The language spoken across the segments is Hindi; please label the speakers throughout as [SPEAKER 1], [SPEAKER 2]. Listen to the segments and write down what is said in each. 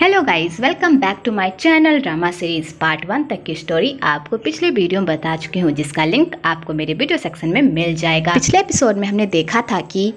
[SPEAKER 1] hello guys welcome back to my channel drama series part one तक की स्टोरी आपको पिछले वीडियो में बता चुकी हूँ जिसका लिंक आपको मेरे वीडियो सेक्शन में मिल जाएगा पिछले एपिसोड में हमने देखा था कि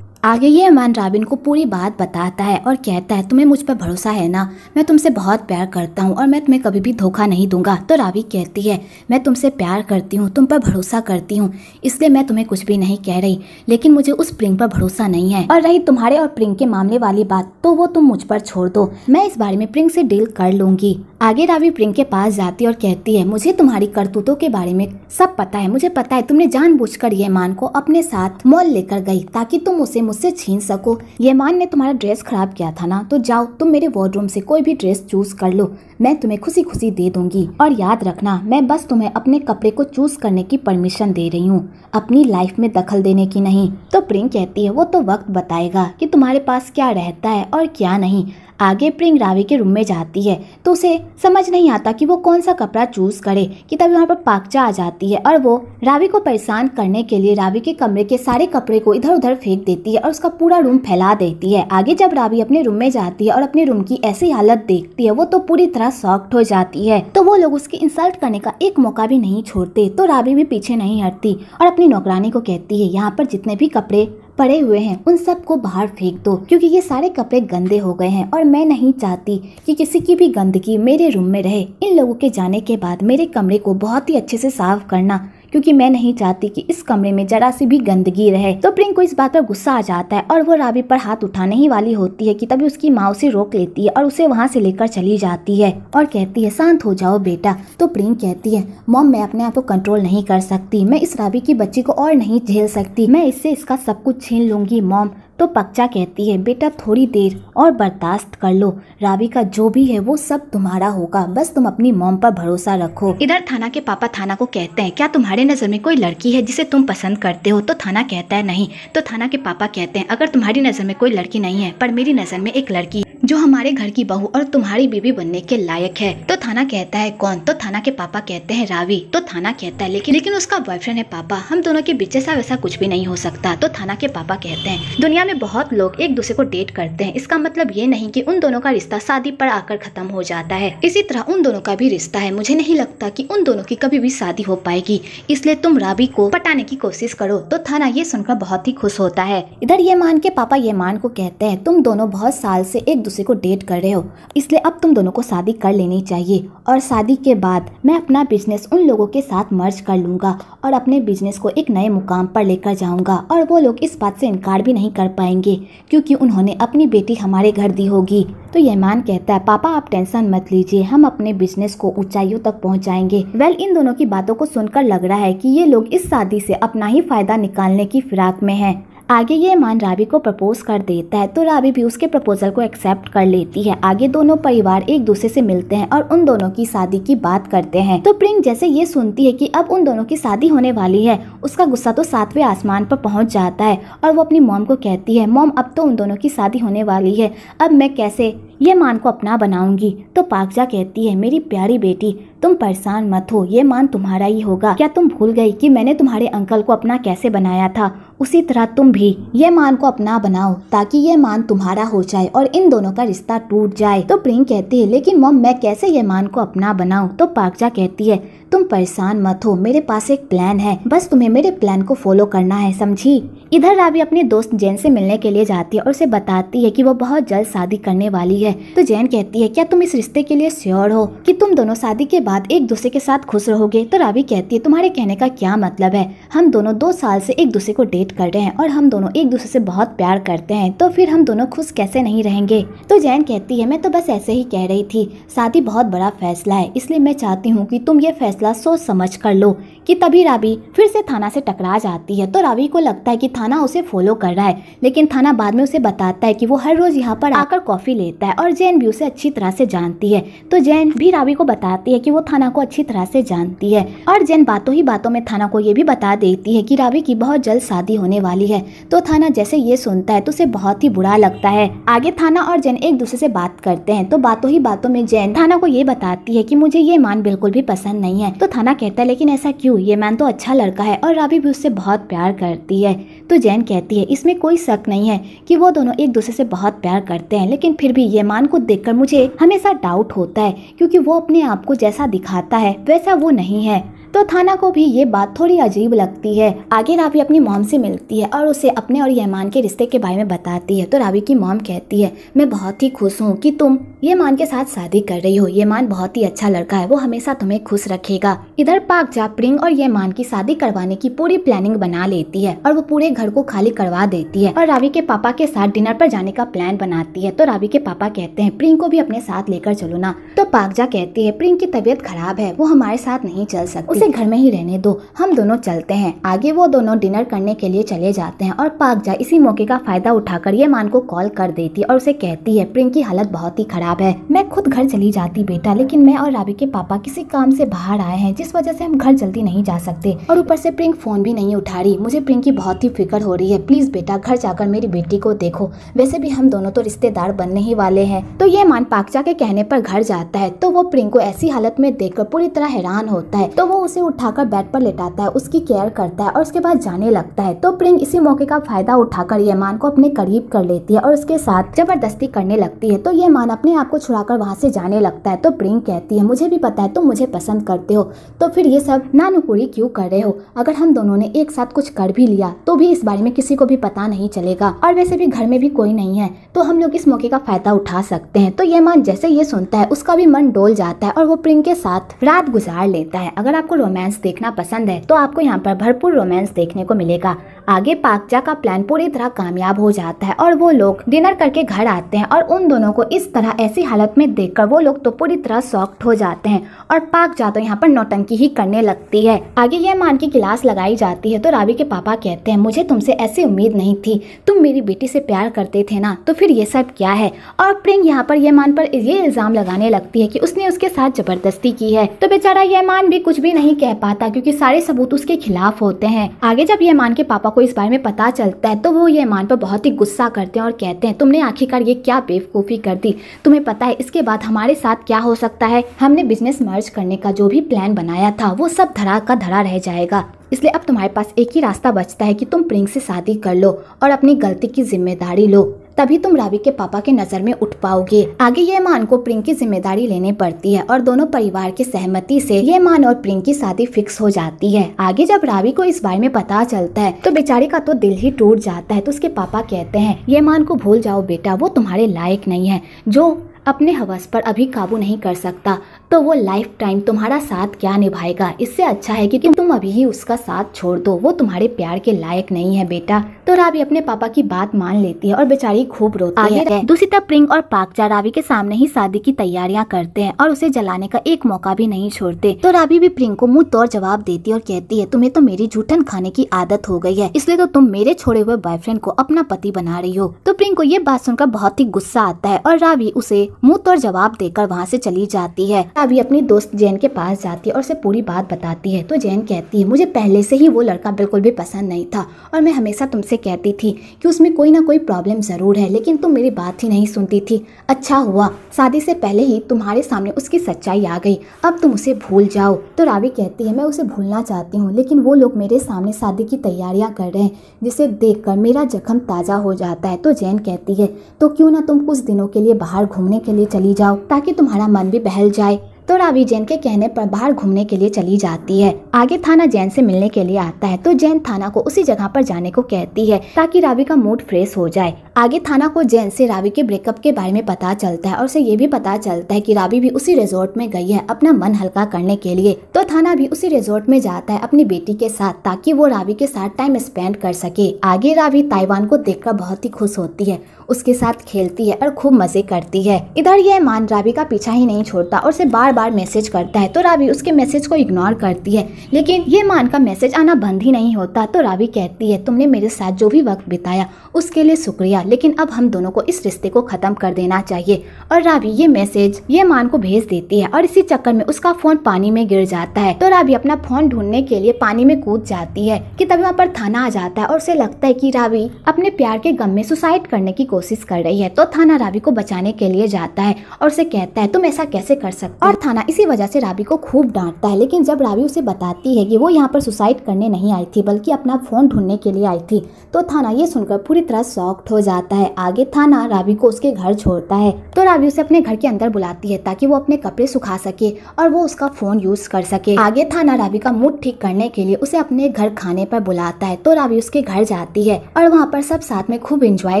[SPEAKER 1] आगे ये अमान राबिन को पूरी बात बताता है और कहता है तुम्हें मुझ पर भरोसा है ना मैं तुमसे बहुत प्यार करता हूँ और मैं तुम्हें कभी भी धोखा नहीं दूंगा तो रावी कहती है मैं तुमसे प्यार करती हूँ तुम पर भरोसा करती हूँ इसलिए मैं तुम्हें कुछ भी नहीं कह रही लेकिन मुझे उस प्रिंग पर भरोसा नहीं है और रही तुम्हारे और प्रिंग के मामले वाली बात तो वो तुम मुझ पर छोड़ दो मैं इस बारे में प्रिंग से डील कर लूंगी आगे रावी प्रिंग के पास जाती और कहती है मुझे तुम्हारी करतूतों के बारे में सब पता है मुझे पता है तुमने जानबूझकर ये मान को अपने साथ मॉल लेकर गई ताकि तुम उसे मुझसे छीन सको यमान ने तुम्हारा ड्रेस खराब किया था ना तो जाओ तुम मेरे वार्डरूम से कोई भी ड्रेस चूज कर लो मैं तुम्हें खुशी खुशी दे दूंगी और याद रखना मैं बस तुम्हें अपने कपड़े को चूज करने की परमिशन दे रही हूँ अपनी लाइफ में दखल देने की नहीं तो प्रिंग कहती है वो तो वक्त बताएगा कि तुम्हारे पास क्या रहता है और क्या नहीं आगे प्रिंग रावी के रूम में जाती है तो उसे समझ नहीं आता कि वो कौन सा कपड़ा चूज़ करे कि तभी वहाँ पर पाकचा आ जाती है और वो रावी को परेशान करने के लिए रावी के कमरे के सारे कपड़े को इधर उधर फेंक देती है और उसका पूरा रूम फैला देती है आगे जब रावी अपने रूम में जाती है और अपने रूम की ऐसी हालत देखती है वो तो पूरी तरह सॉफ्ट हो जाती है तो वो लोग उसकी इंसल्ट करने का एक मौका भी नहीं छोड़ते तो रावी भी पीछे नहीं हटती और अपनी नौकरानी को कहती है यहाँ पर जितने भी कपड़े पड़े हुए हैं उन सबको बाहर फेंक दो क्योंकि ये सारे कपड़े गंदे हो गए हैं और मैं नहीं चाहती कि किसी की भी गंदगी मेरे रूम में रहे इन लोगों के जाने के बाद मेरे कमरे को बहुत ही अच्छे से साफ करना क्योंकि मैं नहीं चाहती कि इस कमरे में जरा सी भी गंदगी रहे तो प्रिंक को इस बात पर गुस्सा आ जाता है और वो राबी पर हाथ उठाने ही वाली होती है कि तभी उसकी माँ उसे रोक लेती है और उसे वहाँ से लेकर चली जाती है और कहती है शांत हो जाओ बेटा तो प्रिंक कहती है मॉम मैं अपने आप को कंट्रोल नहीं कर सकती मैं इस राबी की बच्ची को और नहीं झेल सकती मैं इससे इसका सब कुछ छीन लूंगी मॉम तो पक्चा कहती है बेटा थोड़ी देर और बर्दाश्त कर लो रावी का जो भी है वो सब तुम्हारा होगा बस तुम अपनी मोम पर भरोसा रखो इधर थाना के पापा थाना को कहते हैं क्या तुम्हारे नज़र में कोई लड़की है जिसे तुम पसंद करते हो तो थाना कहता है नहीं तो थाना के पापा कहते हैं अगर तुम्हारी नज़र में कोई लड़की नहीं है पर मेरी नज़र में एक लड़की जो हमारे घर की बहू और तुम्हारी बीबी बनने के लायक है तो थाना कहता है कौन तो थाना के पापा कहते हैं रावी तो थाना कहता है लेकिन लेकिन उसका बॉयफ्रेंड है पापा हम दोनों के बीच ऐसा वैसा कुछ भी नहीं हो सकता तो थाना के पापा कहते हैं दुनिया में बहुत लोग एक दूसरे को डेट करते हैं इसका मतलब ये नहीं की उन दोनों का रिश्ता शादी पर आकर खत्म हो जाता है इसी तरह उन दोनों का भी रिश्ता है मुझे नहीं लगता की उन दोनों की कभी भी शादी हो पाएगी इसलिए तुम रावी को पटाने की कोशिश करो तो थाना ये सुनकर बहुत ही खुश होता है इधर ये मान के पापा ये मान को कहते हैं तुम दोनों बहुत साल ऐसी एक दूसरे को डेट कर रहे हो इसलिए अब तुम दोनों को शादी कर लेनी चाहिए और शादी के बाद मैं अपना बिजनेस उन लोगों के साथ मर्ज कर लूँगा और अपने बिजनेस को एक नए मुकाम पर लेकर जाऊँगा और वो लोग इस बात से इनकार भी नहीं कर पाएंगे क्योंकि उन्होंने अपनी बेटी हमारे घर दी होगी तो यमान कहता है पापा आप टेंशन मत लीजिए हम अपने बिजनेस को ऊंचाइयों तक पहुंचाएंगे वेल इन दोनों की बातों को सुनकर लग रहा है कि ये लोग इस शादी से अपना ही फायदा निकालने की फिराक में हैं आगे ये मान राबी को प्रपोज कर देता है तो राबी भी उसके प्रपोजल को एक्सेप्ट कर लेती है आगे दोनों परिवार एक दूसरे से मिलते हैं और उन दोनों की शादी की बात करते हैं तो प्रिंग जैसे ये सुनती है कि अब उन दोनों की शादी होने वाली है उसका गुस्सा तो सातवें आसमान पर पहुंच जाता है और वो अपनी मोम को कहती है मोम अब तो उन दोनों की शादी होने वाली है अब मैं कैसे ये मान को अपना बनाऊंगी तो पाकजा कहती है मेरी प्यारी बेटी तुम परेशान मत हो ये मान तुम्हारा ही होगा क्या तुम भूल गई कि मैंने तुम्हारे अंकल को अपना कैसे बनाया था उसी तरह तुम भी यह मान को अपना बनाओ ताकि यह मान तुम्हारा हो जाए और इन दोनों का रिश्ता टूट जाए तो प्रिंग कहती है लेकिन मोम मैं कैसे यह मान को अपना बनाऊँ तो पाकजा कहती है तुम परेशान मत हो मेरे पास एक प्लान है बस तुम्हें मेरे प्लान को फॉलो करना है समझी इधर राबी अपने दोस्त जैन से मिलने के लिए जाती है और उसे बताती है कि वो बहुत जल्द शादी करने वाली है तो जैन कहती है क्या तुम इस रिश्ते के लिए श्योर हो कि तुम दोनों शादी के बाद एक दूसरे के साथ खुश रहोगे तो राबी कहती है तुम्हारे कहने का क्या मतलब है हम दोनों दो साल से एक दूसरे को डेट कर रहे हैं और हम दोनों एक दूसरे से बहुत प्यार करते हैं तो फिर हम दोनों खुश कैसे नहीं रहेंगे तो जैन कहती है मैं तो बस ऐसे ही कह रही थी शादी बहुत बड़ा फैसला है इसलिए मैं चाहती हूँ की तुम ये फैसला फैसला सोच समझ कर लो कि तभी राबी फिर से थाना से टकरा जाती है तो राबी को लगता है कि थाना उसे फॉलो कर रहा है लेकिन थाना बाद में उसे बताता है कि वो हर रोज यहाँ पर आकर कॉफी लेता है और जैन भी उसे अच्छी तरह से जानती है तो जैन भी राबी को बताती है कि वो थाना को अच्छी तरह से जानती है और जैन बातों ही बातों में थाना को ये भी बता देती है की राबी की बहुत जल्द शादी होने वाली है तो थाना जैसे ये सुनता है तो उसे बहुत ही बुरा लगता है आगे थाना और जैन एक दूसरे से बात करते हैं तो बातों ही बातों में जैन थाना को ये बताती है की मुझे ये मान बिल्कुल भी पसंद नहीं है तो थाना कहता है लेकिन ऐसा क्यों क्यों ये मैन तो अच्छा लड़का है और राबी भी उससे बहुत प्यार करती है तो जैन कहती है इसमें कोई शक नहीं है कि वो दोनों एक दूसरे से बहुत प्यार करते हैं लेकिन फिर भी ये मान को देखकर मुझे हमेशा डाउट होता है क्योंकि वो अपने आप को जैसा दिखाता है वैसा वो नहीं है तो थाना को भी ये बात थोड़ी अजीब लगती है आगे राबी अपनी मोम से मिलती है और उसे अपने और यमान के रिश्ते के बारे में बताती है तो राबी की मोम कहती है मैं बहुत ही खुश हूँ कि तुम ये मान के साथ शादी कर रही हो ये मान बहुत ही अच्छा लड़का है वो हमेशा तुम्हें खुश रखेगा इधर पाक जा प्रिंग और ये मान की शादी करवाने की पूरी प्लानिंग बना लेती है और वो पूरे घर को खाली करवा देती है और रावी के पापा के साथ डिनर पर जाने का प्लान बनाती है तो रावी के पापा कहते हैं प्रिंग को भी अपने साथ लेकर चलो ना तो पाकजा कहती है प्रिंग की तबीयत खराब है वो हमारे साथ नहीं चल सकती उसे घर में ही रहने दो हम दोनों चलते हैं आगे वो दोनों डिनर करने के लिए चले जाते हैं और पाकजा इसी मौके का फायदा उठाकर ये मान को कॉल कर देती है और उसे कहती है प्रिंग की हालत बहुत ही खराब खराब है मैं खुद घर चली जाती बेटा लेकिन मैं और राबी के पापा किसी काम से बाहर आए हैं जिस वजह से हम घर जल्दी नहीं जा सकते और ऊपर से प्रिंक फोन भी नहीं उठा रही मुझे प्रिंक की बहुत ही फिक्र हो रही है प्लीज बेटा घर जाकर मेरी बेटी को देखो वैसे भी हम दोनों तो रिश्तेदार बनने ही वाले हैं तो ये मान पाकचा के कहने पर घर जाता है तो वो प्रिंक को ऐसी हालत में देख पूरी तरह हैरान होता है तो वो उसे उठाकर बेड पर लेटाता है उसकी केयर करता है और उसके बाद जाने लगता है तो प्रिंक इसी मौके का फायदा उठाकर ये मान को अपने करीब कर लेती है और उसके साथ जबरदस्ती करने लगती है तो ये मान अपने आपको छुड़ाकर वहाँ से जाने लगता है तो प्रियंग कहती है मुझे भी पता है तुम मुझे पसंद करते हो तो फिर ये सब नानुकुरी क्यों कर रहे हो अगर हम दोनों ने एक साथ कुछ कर भी लिया तो भी इस बारे में किसी को भी पता नहीं चलेगा और वैसे भी घर में भी कोई नहीं है तो हम लोग इस मौके का फायदा उठा सकते हैं तो ये मान जैसे ये सुनता है उसका भी मन डोल जाता है और वो प्रियंग के साथ रात गुजार लेता है अगर आपको रोमांस देखना पसंद है तो आपको यहाँ पर भरपूर रोमांस देखने को मिलेगा आगे पाकजा का प्लान पूरी तरह कामयाब हो जाता है और वो लोग डिनर करके घर आते हैं और उन दोनों को इस तरह ऐसी हालत में देखकर वो लोग तो पूरी तरह सॉफ्ट हो जाते हैं और पाकजा तो यहाँ पर नौटंकी ही करने लगती है आगे यह मान के गिलास लगाई जाती है तो रावी के पापा कहते हैं मुझे तुमसे ऐसी उम्मीद नहीं थी तुम मेरी बेटी से प्यार करते थे ना तो फिर ये सब क्या है और प्रिंग यहाँ पर यह मान पर ये इल्ज़ाम लगाने लगती है कि उसने उसके साथ जबरदस्ती की है तो बेचारा यह मान भी कुछ भी नहीं कह पाता क्योंकि सारे सबूत उसके खिलाफ होते हैं आगे जब यह मान के पापा को इस बारे में पता चलता है तो वो ये मान पर बहुत ही गुस्सा करते हैं और कहते हैं तुमने आखिरकार ये क्या बेवकूफ़ी कर दी तुम्हें पता है इसके बाद हमारे साथ क्या हो सकता है हमने बिजनेस मर्ज करने का जो भी प्लान बनाया था वो सब धरा का धरा रह जाएगा इसलिए अब तुम्हारे पास एक ही रास्ता बचता है कि तुम प्रिंग से शादी कर लो और अपनी गलती की जिम्मेदारी लो तभी तुम रावी के पापा के नजर में उठ पाओगे आगे ये मान को प्रिंक की जिम्मेदारी लेने पड़ती है और दोनों परिवार की सहमति से ये मान और प्रिंक की शादी फिक्स हो जाती है आगे जब रावी को इस बारे में पता चलता है तो बेचारे का तो दिल ही टूट जाता है तो उसके पापा कहते हैं ये मान को भूल जाओ बेटा वो तुम्हारे लायक नहीं है जो अपने हवस पर अभी काबू नहीं कर सकता तो वो लाइफ टाइम तुम्हारा साथ क्या निभाएगा इससे अच्छा है कि तुम अभी ही उसका साथ छोड़ दो वो तुम्हारे प्यार के लायक नहीं है बेटा तो रावी अपने पापा की बात मान लेती है और बेचारी खूब रोती है दूसरी तरफ प्रिंग और पाकजा रावी के सामने ही शादी की तैयारियां करते हैं और उसे जलाने का एक मौका भी नहीं छोड़ते तो रावी भी प्रिंग को मुंह तौर जवाब देती है और कहती है तुम्हें तो मेरी जूठन खाने की आदत हो गई है इसलिए तो तुम मेरे छोड़े हुए बॉयफ्रेंड को अपना पति बना रही हो तो प्रिंग को ये बात सुनकर बहुत ही गुस्सा आता है और रावी उसे मुंह तोड़ जवाब देकर वहाँ से चली जाती है अभी अपनी दोस्त जैन के पास जाती है और उसे पूरी बात बताती है तो जैन कहती है मुझे पहले से ही वो लड़का बिल्कुल भी पसंद नहीं था और मैं हमेशा तुमसे कहती थी कि उसमें कोई ना कोई प्रॉब्लम ज़रूर है लेकिन तुम मेरी बात ही नहीं सुनती थी अच्छा हुआ शादी से पहले ही तुम्हारे सामने उसकी सच्चाई आ गई अब तुम उसे भूल जाओ तो रावी कहती है मैं उसे भूलना चाहती हूँ लेकिन वो लोग मेरे सामने शादी की तैयारियाँ कर रहे हैं जिसे देख कर मेरा जख्म ताज़ा हो जाता है तो जैन कहती है तो क्यों ना तुम कुछ दिनों के लिए बाहर घूमने के लिए चली जाओ ताकि तुम्हारा मन भी बहल जाए तो रावी जैन के कहने पर बाहर घूमने के लिए चली जाती है आगे थाना जैन से मिलने के लिए आता है तो जैन थाना को उसी जगह पर जाने को कहती है ताकि रावी का मूड फ्रेश हो जाए आगे थाना को जैन से रावी के ब्रेकअप के बारे में पता चलता है और उसे ये भी पता चलता है कि रावी भी उसी रिजोर्ट में गई है अपना मन हल्का करने के लिए तो थाना भी उसी रिजोर्ट में जाता है अपनी बेटी के साथ ताकि वो रावी के साथ टाइम स्पेंड कर सके आगे रावी ताइवान को कर बहुत ही खुश होती है उसके साथ खेलती है और खूब मजे करती है इधर यह मान रावी का पीछा ही नहीं छोड़ता और उसे बार बार बार मैसेज करता है तो रावी उसके मैसेज को इग्नोर करती है लेकिन ये मान का मैसेज आना बंद ही नहीं होता तो रावी कहती है तुमने मेरे साथ जो भी वक्त बिताया उसके लिए शुक्रिया लेकिन अब हम दोनों को इस रिश्ते को ख़त्म कर देना चाहिए और रावी ये मैसेज ये मान को भेज देती है और इसी चक्कर में उसका फ़ोन पानी में गिर जाता है तो रावी अपना फ़ोन ढूंढने के लिए पानी में कूद जाती है की तभी वहाँ पर थाना आ जाता है और उसे लगता है की रावी अपने प्यार के गम में सुसाइड करने की कोशिश कर रही है तो थाना रावी को बचाने के लिए जाता है और उसे कहता है तुम ऐसा कैसे कर सकते और थाना इसी वजह से राबी को खूब डांटता है लेकिन जब राबी उसे बताती है कि वो यहाँ पर सुसाइड करने नहीं आई थी बल्कि अपना फ़ोन ढूंढने के लिए आई थी तो थाना ये सुनकर पूरी तरह सॉक्ट हो जाता है आगे थाना राबी को उसके घर छोड़ता है तो राबी उसे अपने घर के अंदर बुलाती है ताकि वो अपने कपड़े सुखा सके और वो उसका फ़ोन यूज़ कर सके आगे थाना राबी का मूड ठीक करने के लिए उसे अपने घर खाने पर बुलाता है तो राबी उसके घर जाती है और वहाँ पर सब साथ में खूब इंजॉय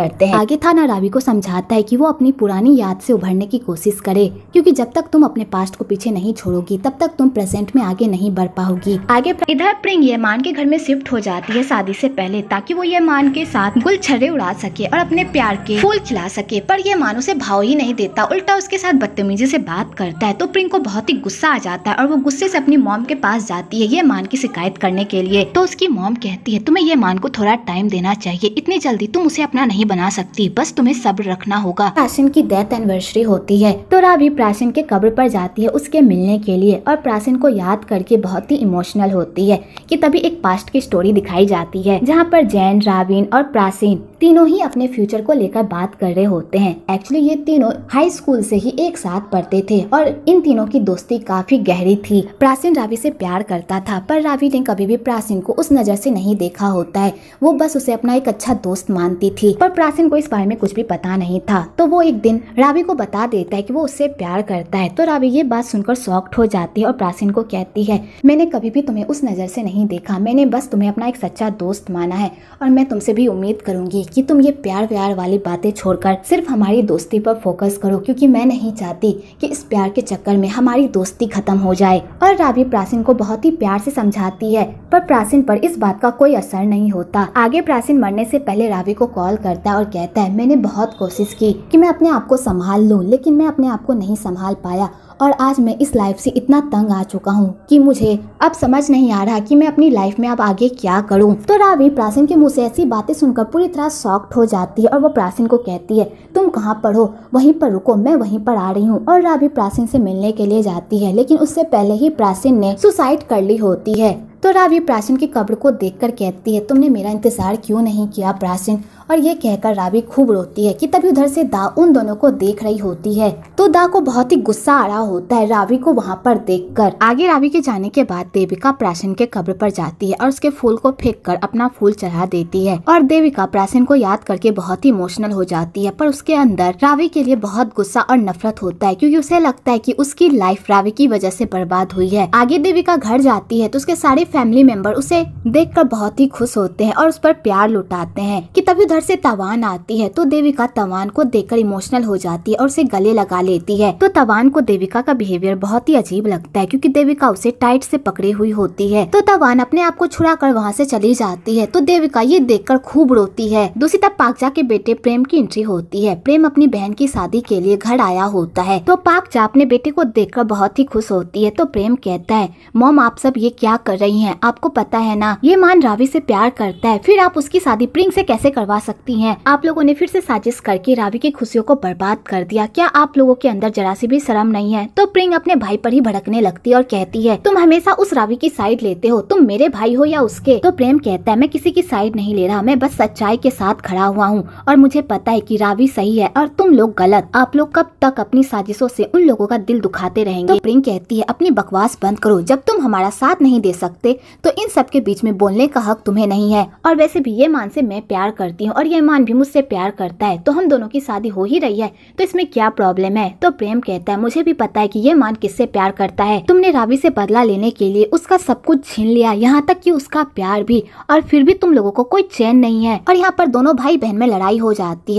[SPEAKER 1] करते हैं आगे थाना राबी को समझाता है कि वो अपनी पुरानी याद से उभरने की कोशिश करे क्योंकि जब तक तुम अपने पास पास्ट को पीछे नहीं छोड़ोगी तब तक तुम प्रेजेंट में आगे नहीं बढ़ पाओगी आगे प्र... इधर प्रिंग ये मान के घर में शिफ्ट हो जाती है शादी से पहले ताकि वो ये मान के साथ गुल छड़े उड़ा सके और अपने प्यार के फूल खिला सके पर ये मान उसे भाव ही नहीं देता उल्टा उसके साथ बदतमीजी से बात करता है तो प्रिंग को बहुत ही गुस्सा आ जाता है और वो गुस्से से अपनी मॉम के पास जाती है ये मान की शिकायत करने के लिए तो उसकी मॉम कहती है तुम्हें ये मान को थोड़ा टाइम देना चाहिए इतनी जल्दी तुम उसे अपना नहीं बना सकती बस तुम्हें सब्र रखना होगा प्राचीन की डेथ एनिवर्सरी होती है तो रावी प्राचीन के कब्र पर जाती जाती है उसके मिलने के लिए और प्राचीन को याद करके बहुत ही इमोशनल होती है कि तभी एक पास्ट की स्टोरी दिखाई जाती है जहाँ पर जैन रावीन और प्राचीन तीनों ही अपने फ्यूचर को लेकर बात कर रहे होते हैं एक्चुअली ये तीनों हाई स्कूल से ही एक साथ पढ़ते थे और इन तीनों की दोस्ती काफी गहरी थी प्राचीन रावी से प्यार करता था पर रावी ने कभी भी प्राचीन को उस नजर से नहीं देखा होता है वो बस उसे अपना एक अच्छा दोस्त मानती थी पर प्राचीन को इस बारे में कुछ भी पता नहीं था तो वो एक दिन रावी को बता देता है कि वो उससे प्यार करता है तो रावी ये बात सुनकर सॉफ्ट हो जाती है और प्राचीन को कहती है मैंने कभी भी तुम्हें उस नज़र से नहीं देखा मैंने बस तुम्हें अपना एक सच्चा दोस्त माना है और मैं तुमसे भी उम्मीद करूंगी कि तुम ये प्यार व्यार वाली बातें छोड़कर सिर्फ हमारी दोस्ती पर फोकस करो क्योंकि मैं नहीं चाहती कि इस प्यार के चक्कर में हमारी दोस्ती खत्म हो जाए और राबी प्राचीन को बहुत ही प्यार से समझाती है पर प्राचीन पर इस बात का कोई असर नहीं होता आगे प्राचीन मरने से पहले राबी को कॉल करता है और कहता है मैंने बहुत कोशिश की कि मैं अपने आप को संभाल लूँ लेकिन मैं अपने आप को नहीं संभाल पाया और आज मैं इस लाइफ से इतना तंग आ चुका हूँ कि मुझे अब समझ नहीं आ रहा कि मैं अपनी लाइफ में अब आगे क्या करूँ तो रावी प्रासीन के मुँह से ऐसी बातें सुनकर पूरी तरह शॉक्ड हो जाती है और वो प्राचीन को कहती है तुम कहाँ पर हो वहीं पर रुको मैं वहीं पर आ रही हूँ और राबी प्राचीन से मिलने के लिए जाती है लेकिन उससे पहले ही प्राचीन ने सुसाइड कर ली होती है तो रावी प्राचीन की कब्र को देखकर कहती है तुमने मेरा इंतजार क्यों नहीं किया प्राचीन और ये कहकर राबी खूब रोती है कि तभी उधर से दा उन दोनों को देख रही होती है तो दा को बहुत ही गुस्सा आ रहा होता है रावी को वहाँ पर देखकर आगे रावी के जाने के बाद देविका प्राशन के कब्र पर जाती है और उसके फूल को फेंक कर अपना फूल चढ़ा देती है और देविका प्राचीन को याद करके बहुत ही इमोशनल हो जाती है पर उसके अंदर रावी के लिए बहुत गुस्सा और नफरत होता है क्योंकि उसे लगता है कि उसकी लाइफ रावी की वजह से बर्बाद हुई है आगे देविका घर जाती है तो उसके सारे फैमिली मेंबर उसे देखकर बहुत ही खुश होते हैं और उस पर प्यार लुटाते हैं कि तभी उधर घर से तवान आती है तो देविका तवान को देखकर इमोशनल हो जाती है और उसे गले लगा लेती है तो तवान को देविका का बिहेवियर बहुत ही अजीब लगता है क्योंकि देविका उसे टाइट से पकड़ी हुई होती है तो तवान अपने आप को छुड़ा कर वहाँ से चली जाती है तो देविका ये कर खूब रोती है दूसरी तरफ पाकजा के बेटे प्रेम की एंट्री होती है प्रेम अपनी बहन की शादी के लिए घर आया होता है तो पाकजा अपने बेटे को कर बहुत ही खुश होती है तो प्रेम कहता है मोम आप सब ये क्या कर रही है आपको पता है ना ये मान रावी से प्यार करता है फिर आप उसकी शादी प्रिंग से कैसे करवा सकते सकती हैं आप लोगों ने फिर से साजिश करके रावी की खुशियों को बर्बाद कर दिया क्या आप लोगों के अंदर जरा सी भी शर्म नहीं है तो प्रिंग अपने भाई पर ही भड़कने लगती है और कहती है तुम हमेशा उस रावी की साइड लेते हो तुम मेरे भाई हो या उसके तो प्रेम कहता है मैं किसी की साइड नहीं ले रहा मैं बस सच्चाई के साथ खड़ा हुआ हूँ और मुझे पता है की रावी सही है और तुम लोग गलत आप लोग कब तक अपनी साजिशों ऐसी उन लोगों का दिल दुखाते रहेंगे तो प्रिंग कहती है अपनी बकवास बंद करो जब तुम हमारा साथ नहीं दे सकते तो इन सबके बीच में बोलने का हक तुम्हें नहीं है और वैसे भी ये मान से मैं प्यार करती हूँ और ये ईमान भी मुझसे प्यार करता है तो हम दोनों की शादी हो ही रही है तो इसमें क्या प्रॉब्लम है तो प्रेम कहता है मुझे भी पता है कि ये मान किससे प्यार करता है तुमने रावी से बदला लेने के लिए उसका सब कुछ छीन लिया यहाँ तक कि उसका प्यार भी और फिर भी तुम लोगों को कोई चैन नहीं है और यहाँ पर दोनों भाई बहन में लड़ाई हो जाती है